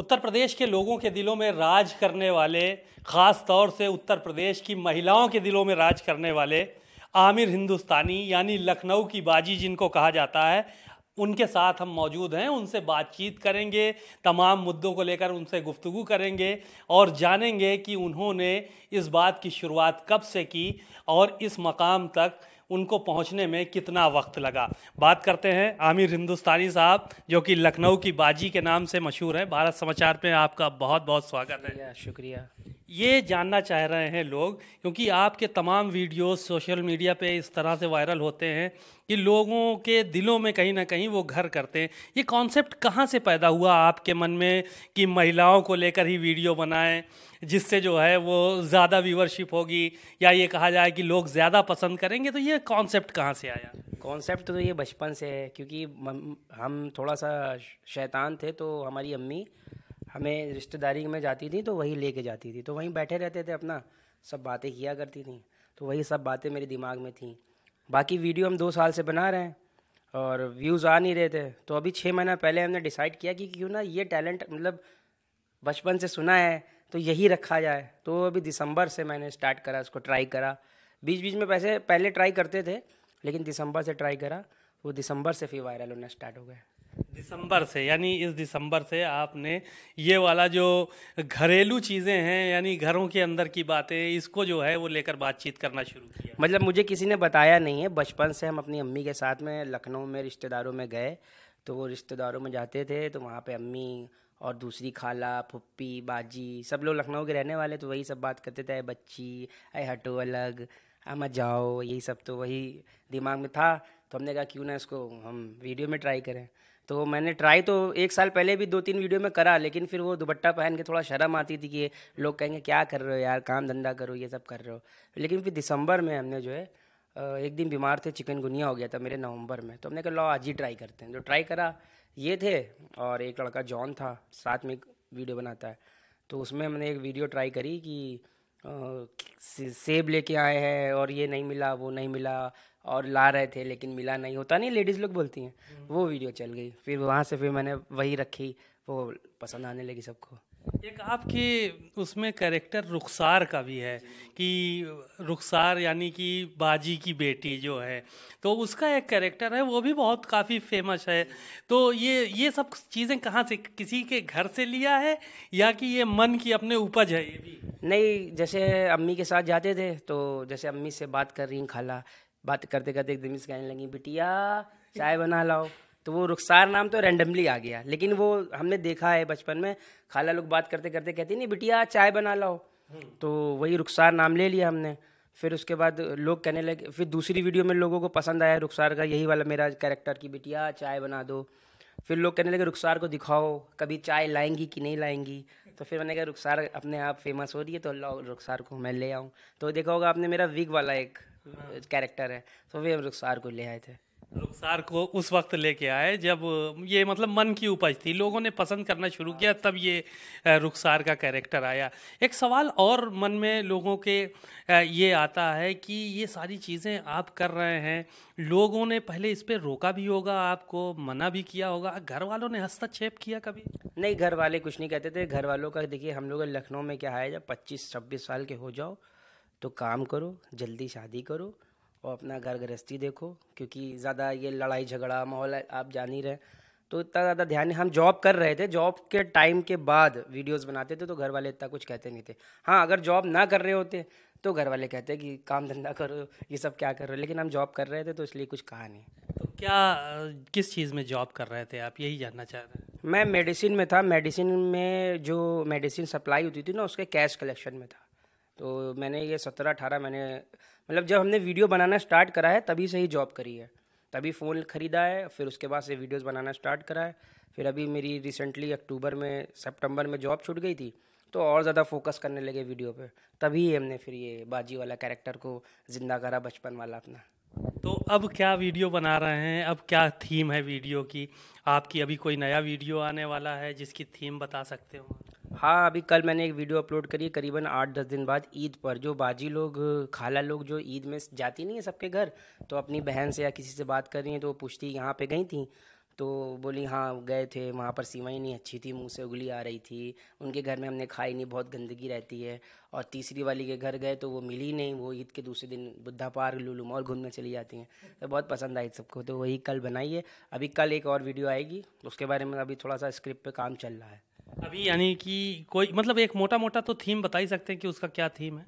उत्तर प्रदेश के लोगों के दिलों में राज करने वाले ख़ास तौर से उत्तर प्रदेश की महिलाओं के दिलों में राज करने वाले आमिर हिंदुस्तानी यानी लखनऊ की बाजी जिनको कहा जाता है उनके साथ हम मौजूद हैं उनसे बातचीत करेंगे तमाम मुद्दों को लेकर उनसे गुफ्तु करेंगे और जानेंगे कि उन्होंने इस बात की शुरुआत कब से की और इस मकाम तक उनको पहुंचने में कितना वक्त लगा बात करते हैं आमिर हिंदुस्तानी साहब जो कि लखनऊ की बाजी के नाम से मशहूर हैं भारत समाचार में आपका बहुत बहुत स्वागत है शुक्रिया ये जानना चाह रहे हैं लोग क्योंकि आपके तमाम वीडियोस सोशल मीडिया पे इस तरह से वायरल होते हैं कि लोगों के दिलों में कहीं ना कहीं वो घर करते हैं ये कॉन्सेप्ट कहाँ से पैदा हुआ आपके मन में कि महिलाओं को लेकर ही वीडियो बनाएं जिससे जो है वो ज़्यादा व्यूवरशिप होगी या ये कहा जाए कि लोग ज़्यादा पसंद करेंगे तो ये कॉन्सेप्ट कहाँ से आया कॉन्सेप्ट तो ये बचपन से है क्योंकि हम थोड़ा सा शैतान थे तो हमारी अम्मी हमें रिश्तेदारी में जाती थी तो वही लेके जाती थी तो वहीं बैठे रहते थे अपना सब बातें किया करती थी तो वही सब बातें मेरे दिमाग में थी बाकी वीडियो हम दो साल से बना रहे हैं और व्यूज़ आ नहीं रहे थे तो अभी छः महीना पहले हमने डिसाइड किया कि क्यों ना ये टैलेंट मतलब बचपन से सुना है तो यही रखा जाए तो अभी दिसंबर से मैंने स्टार्ट करा उसको ट्राई करा बीच बीच में पैसे पहले ट्राई करते थे लेकिन दिसंबर से ट्राई करा वो दिसंबर से फिर वायरल होना स्टार्ट हो गया दिसंबर से यानी इस दिसंबर से आपने ये वाला जो घरेलू चीज़ें हैं यानी घरों के अंदर की बातें इसको जो है वो लेकर बातचीत करना शुरू किया मतलब मुझे किसी ने बताया नहीं है बचपन से हम अपनी अम्मी के साथ में लखनऊ में रिश्तेदारों में गए तो वो रिश्तेदारों में जाते थे तो वहाँ पे अम्मी और दूसरी खाला फुप्पी बाजी सब लोग लखनऊ के रहने वाले तो वही सब बात करते थे बच्ची अरे हटो अलग अमा जाओ यही सब तो वही दिमाग में था तो हमने कहा क्यों ना इसको हम वीडियो में ट्राई करें तो मैंने ट्राई तो एक साल पहले भी दो तीन वीडियो में करा लेकिन फिर वो दुपट्टा पहन के थोड़ा शर्म आती थी कि लोग कहेंगे क्या कर रहे हो यार काम धंधा करो ये सब कर रहे हो लेकिन फिर दिसंबर में हमने जो है एक दिन बीमार थे चिकनगुनिया हो गया था मेरे नवंबर में तो हमने कहा लो आज ही ट्राई करते हैं जो तो ट्राई करा ये थे और एक लड़का जॉन था साथ में एक वीडियो बनाता है तो उसमें हमने एक वीडियो ट्राई करी कि सेब लेके आए हैं और ये नहीं मिला वो नहीं मिला और ला रहे थे लेकिन मिला नहीं होता नहीं लेडीज़ लोग बोलती हैं वो वीडियो चल गई फिर वहाँ से फिर मैंने वही रखी वो पसंद आने लगी सबको एक आपकी उसमें कैरेक्टर रुखसार का भी है कि रुखसार यानी कि बाजी की बेटी जो है तो उसका एक कैरेक्टर है वो भी बहुत काफ़ी फेमस है तो ये ये सब चीज़ें कहाँ से किसी के घर से लिया है या कि ये मन की अपने उपज है ये भी नहीं जैसे अम्मी के साथ जाते थे तो जैसे अम्मी से बात कर रही खाला बात करते करते एक से कहने लगी बिटिया चाय बना लाओ तो वो रुखसार नाम तो रैंडमली आ गया लेकिन वो हमने देखा है बचपन में खाला लोग बात करते करते कहती नहीं बिटिया चाय बना लाओ हम्म। तो वही रुखसार नाम ले लिया हमने फिर उसके बाद लोग कहने लगे फिर दूसरी वीडियो में लोगों को पसंद आया रुखसार का यही वाला मेरा कैरेक्टर की बिटिया चाय बना दो फिर लोग कहने लगे रुखसार को दिखाओ कभी चाय लाएंगी कि नहीं लाएंगी तो फिर मैंने कहा रुखसार अपने आप फेमस हो रही है तो लाओ रुखसार को मैं ले आऊँ तो देखा होगा आपने मेरा विग वाला एक कैरेक्टर हाँ। है तो वे रुखसार को ले आए थे रुखसार को उस वक्त लेके आए जब ये मतलब मन की उपज थी लोगों ने पसंद करना शुरू किया हाँ। तब ये रुखसार का कैरेक्टर आया एक सवाल और मन में लोगों के ये आता है कि ये सारी चीज़ें आप कर रहे हैं लोगों ने पहले इस पर रोका भी होगा आपको मना भी किया होगा घर वालों ने हस्तक्षेप किया कभी नहीं घर वाले कुछ नहीं कहते थे घर वालों का देखिए हम लोग लखनऊ में क्या है जब पच्चीस छब्बीस साल के हो जाओ तो काम करो जल्दी शादी करो और अपना घर गृहस्थी देखो क्योंकि ज़्यादा ये लड़ाई झगड़ा माहौल आप जान ही रहे तो इतना ज़्यादा ध्यान हम जॉब कर रहे थे जॉब के टाइम के बाद वीडियोस बनाते थे तो घर वाले इतना कुछ कहते नहीं थे हाँ अगर जॉब ना कर रहे होते तो घर वाले कहते कि काम धंधा करो ये सब क्या कर रहे हो लेकिन हम जॉब कर रहे थे तो इसलिए कुछ कहा नहीं तो क्या किस चीज़ में जॉब कर रहे थे आप यही जानना चाह रहे हैं मैं मेडिसिन में था मेडिसिन में जो मेडिसिन सप्लाई होती थी ना उसके कैश कलेक्शन में था तो मैंने ये सत्रह अठारह मैंने मतलब जब हमने वीडियो बनाना स्टार्ट करा है तभी से ही जॉब करी है तभी फ़ोन ख़रीदा है फिर उसके बाद से वीडियोस बनाना स्टार्ट करा है फिर अभी मेरी रिसेंटली अक्टूबर में सितंबर में जॉब छूट गई थी तो और ज़्यादा फोकस करने लगे वीडियो पे तभी हमने फिर ये बाजी वाला कैरेक्टर को ज़िंदा करा बचपन वाला अपना तो अब क्या वीडियो बना रहे हैं अब क्या थीम है वीडियो की आपकी अभी कोई नया वीडियो आने वाला है जिसकी थीम बता सकते हो हाँ अभी कल मैंने एक वीडियो अपलोड करी करीबन आठ दस दिन बाद ईद पर जो बाजी लोग खाला लोग जो ईद में जाती नहीं है सबके घर तो अपनी बहन से या किसी से बात कर रही हैं तो वो पूछती यहाँ पे गई थी तो बोली हाँ गए थे वहाँ पर ही नहीं अच्छी थी मुंह से उगली आ रही थी उनके घर में हमने खाई नहीं बहुत गंदगी रहती है और तीसरी वाली के घर गए तो वो मिली नहीं वो ईद के दूसरे दिन बुद्धा पार्क लुलू मॉल घूमने चली जाती हैं तो बहुत पसंद आई सबको तो वही कल बनाइए अभी कल एक और वीडियो आएगी उसके बारे में अभी थोड़ा सा स्क्रिप्ट पर काम चल रहा है अभी यानी कि कोई मतलब एक मोटा मोटा तो थीम बता ही सकते हैं कि उसका क्या थीम है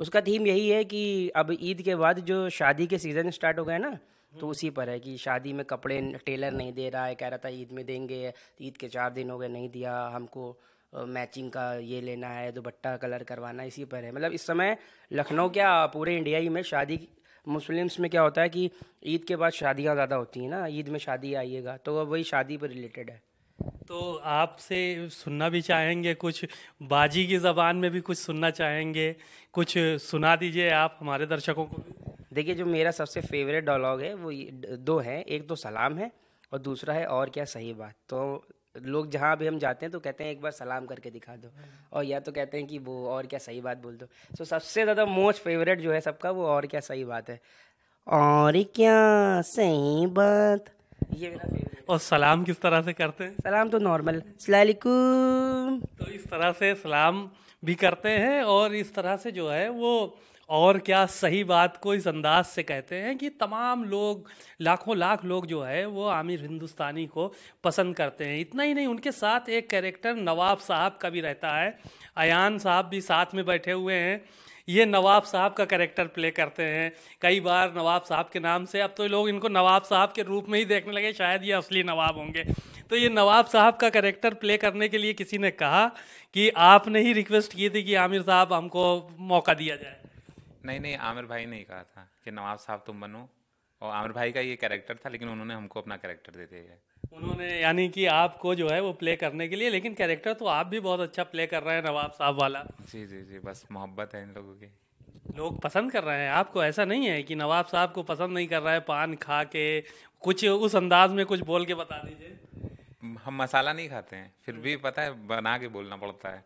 उसका थीम यही है कि अब ईद के बाद जो शादी के सीज़न स्टार्ट हो गए ना तो उसी पर है कि शादी में कपड़े टेलर नहीं दे रहा है कह रहा था ईद में देंगे ईद के चार दिन हो गए नहीं दिया हमको मैचिंग का ये लेना है दुपट्टा कलर करवाना इसी पर है मतलब इस समय लखनऊ क्या पूरे इंडिया ही में शादी मुस्लिम्स में क्या होता है कि ईद के बाद शादियाँ ज़्यादा होती हैं ना ईद में शादी आइएगा तो वही शादी पर रिलेटेड है तो आपसे सुनना भी चाहेंगे कुछ बाजी की ज़बान में भी कुछ सुनना चाहेंगे कुछ सुना दीजिए आप हमारे दर्शकों को देखिए जो मेरा सबसे फेवरेट डायलॉग है वो दो हैं एक तो सलाम है और दूसरा है और क्या सही बात तो लोग जहाँ भी हम जाते हैं तो कहते हैं एक बार सलाम करके दिखा दो और या तो कहते हैं कि वो और क्या सही बात बोल दो सो तो so, सबसे ज़्यादा मोस्ट फेवरेट जो है सबका वो और क्या सही बात है और क्या सही बात ये मेरा फेवरेट और सलाम किस तरह से करते हैं सलाम तो नॉर्मल तो इस तरह से सलाम भी करते हैं और इस तरह से जो है वो और क्या सही बात को इस अंदाज से कहते हैं कि तमाम लोग लाखों लाख लोग जो है वो आमिर हिंदुस्तानी को पसंद करते हैं इतना ही नहीं उनके साथ एक कैरेक्टर नवाब साहब का भी रहता है अयान साहब भी साथ में बैठे हुए हैं ये नवाब साहब का करेक्टर प्ले करते हैं कई बार नवाब साहब के नाम से अब तो लोग इनको नवाब साहब के रूप में ही देखने लगे शायद ये असली नवाब होंगे तो ये नवाब साहब का करेक्टर प्ले करने के लिए किसी ने कहा कि आपने ही रिक्वेस्ट की थी कि आमिर साहब हमको मौका दिया जाए नहीं नहीं आमिर भाई ने कहा था कि नवाब साहब तुम बनो और आमिर भाई का ये कैरेक्टर था लेकिन उन्होंने हमको अपना कैरेक्टर दे दिया उन्होंने यानी कि आपको जो है वो प्ले करने के लिए लेकिन कैरेक्टर तो आप भी बहुत अच्छा प्ले कर रहे हैं नवाब साहब वाला जी जी जी बस मोहब्बत है इन लोगों की लोग पसंद कर रहे हैं आपको ऐसा नहीं है कि नवाब साहब को पसंद नहीं कर रहा है पान खा के कुछ उस अंदाज में कुछ बोल के बता दीजिए हम मसाला नहीं खाते हैं फिर भी पता है बना के बोलना पड़ता है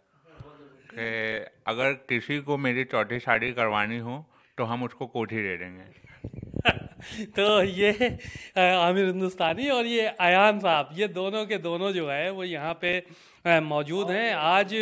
कि अगर किसी को मेरी चौथी शादी करवानी हो तो हम उसको कोठी दे देंगे तो ये आमिर हिंदुस्तानी और ये अयान साहब ये दोनों के दोनों जो है वो यहाँ पे मौजूद हैं आज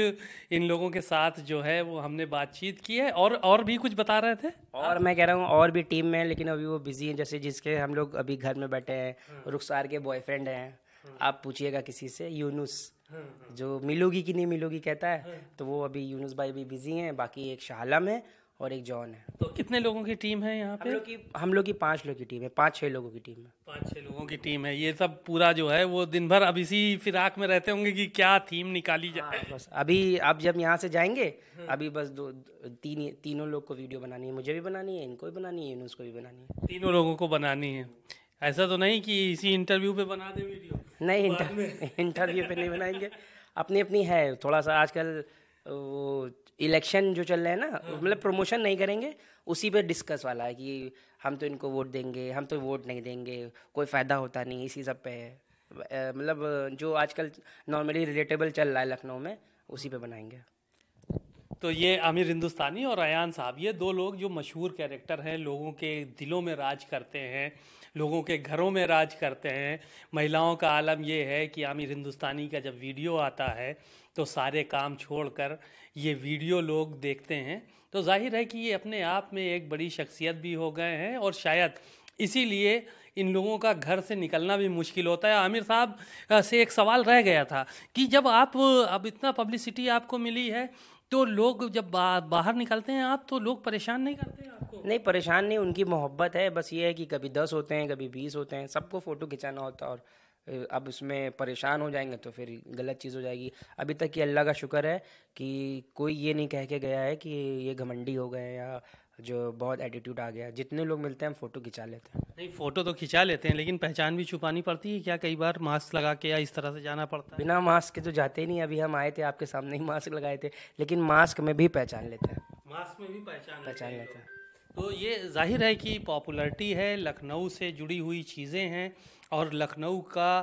इन लोगों के साथ जो है वो हमने बातचीत की है और और भी कुछ बता रहे थे और मैं कह रहा हूँ और भी टीम में लेकिन अभी वो बिजी हैं जैसे जिसके हम लोग अभी घर में बैठे हैं हम्म। रुखसार के बॉयफ्रेंड हैं हम्म। आप पूछिएगा किसी से यूनुस हम्म, जो मिलोगी कि नहीं मिलोगी कहता है तो वो अभी यूनुस भाई भी बिजी हैं बाकी एक शाहम है और एक जॉन है तो कितने लोगों की टीम है यहाँ पे हम लोग की हम लोग की पाँच लोग की टीम है पाँच छः लोगों की टीम है पाँच छः लोगों की टीम है ये सब पूरा जो है वो दिन भर अब इसी फिराक में रहते होंगे कि क्या थीम निकाली जाए हाँ, बस अभी अब जब यहाँ से जाएंगे हाँ। अभी बस दो तीन तीनों लोग को वीडियो बनानी है मुझे भी बनानी है इनको भी बनानी है उसको भी बनानी है तीनों लोगों को बनानी है ऐसा तो नहीं कि इसी इंटरव्यू पे बना दे वीडियो नहीं इंटरव्यू पे नहीं बनाएंगे अपनी अपनी है थोड़ा सा आजकल वो इलेक्शन जो चल रहा है ना हम्म, मतलब प्रमोशन हम्म। नहीं करेंगे उसी पे डिस्कस वाला है कि हम तो इनको वोट देंगे हम तो वोट नहीं देंगे कोई फ़ायदा होता नहीं इसी सब पे है मतलब जो आजकल नॉर्मली रिलेटेबल चल रहा है लखनऊ में उसी पे बनाएंगे तो ये आमिर हिंदुस्तानी और अयान साहब ये दो लोग जो मशहूर कैरेक्टर हैं लोगों के दिलों में राज करते हैं लोगों के घरों में राज करते हैं महिलाओं का आलम यह है कि आमिर हिंदुस्तानी का जब वीडियो आता है तो सारे काम छोड़कर ये वीडियो लोग देखते हैं तो जाहिर है कि ये अपने आप में एक बड़ी शख्सियत भी हो गए हैं और शायद इसीलिए इन लोगों का घर से निकलना भी मुश्किल होता है आमिर साहब से एक सवाल रह गया था कि जब आप अब इतना पब्लिसिटी आपको मिली है तो लोग जब बा, बाहर निकलते हैं आप तो लोग परेशान नहीं करते हैं आपको नहीं परेशान नहीं उनकी मोहब्बत है बस ये है कि कभी दस होते हैं कभी बीस होते हैं सबको फ़ोटो खिंचाना होता है और अब उसमें परेशान हो जाएंगे तो फिर गलत चीज़ हो जाएगी अभी तक ये अल्लाह का शुक्र है कि कोई ये नहीं कह के गया है कि ये घमंडी हो गए या जो बहुत एटीट्यूड आ गया जितने लोग मिलते हैं हम फ़ोटो खिंचा लेते हैं नहीं फ़ोटो तो खिंचा लेते हैं लेकिन पहचान भी छुपानी पड़ती है क्या कई बार मास्क लगा के या इस तरह से जाना पड़ता है बिना मास्क के तो जाते ही नहीं अभी हम आए थे आपके सामने ही मास्क लगाए थे लेकिन मास्क में भी पहचान लेते हैं मास्क में भी पहचान पहचान लेते हैं तो ये जाहिर है कि पॉपुलरिटी है लखनऊ से जुड़ी हुई चीज़ें हैं और लखनऊ का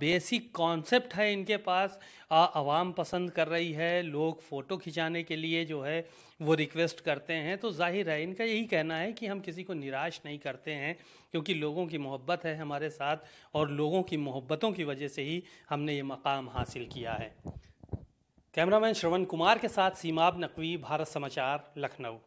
बेसिक कॉन्सेप्ट है इनके पास आवाम पसंद कर रही है लोग फ़ोटो खिंचाने के लिए जो है वो रिक्वेस्ट करते हैं तो जाहिर है इनका यही कहना है कि हम किसी को निराश नहीं करते हैं क्योंकि लोगों की मोहब्बत है हमारे साथ और लोगों की मोहब्बतों की वजह से ही हमने ये मकाम हासिल किया है कैमरामैन श्रवण कुमार के साथ सीमाब नकवी भारत समाचार लखनऊ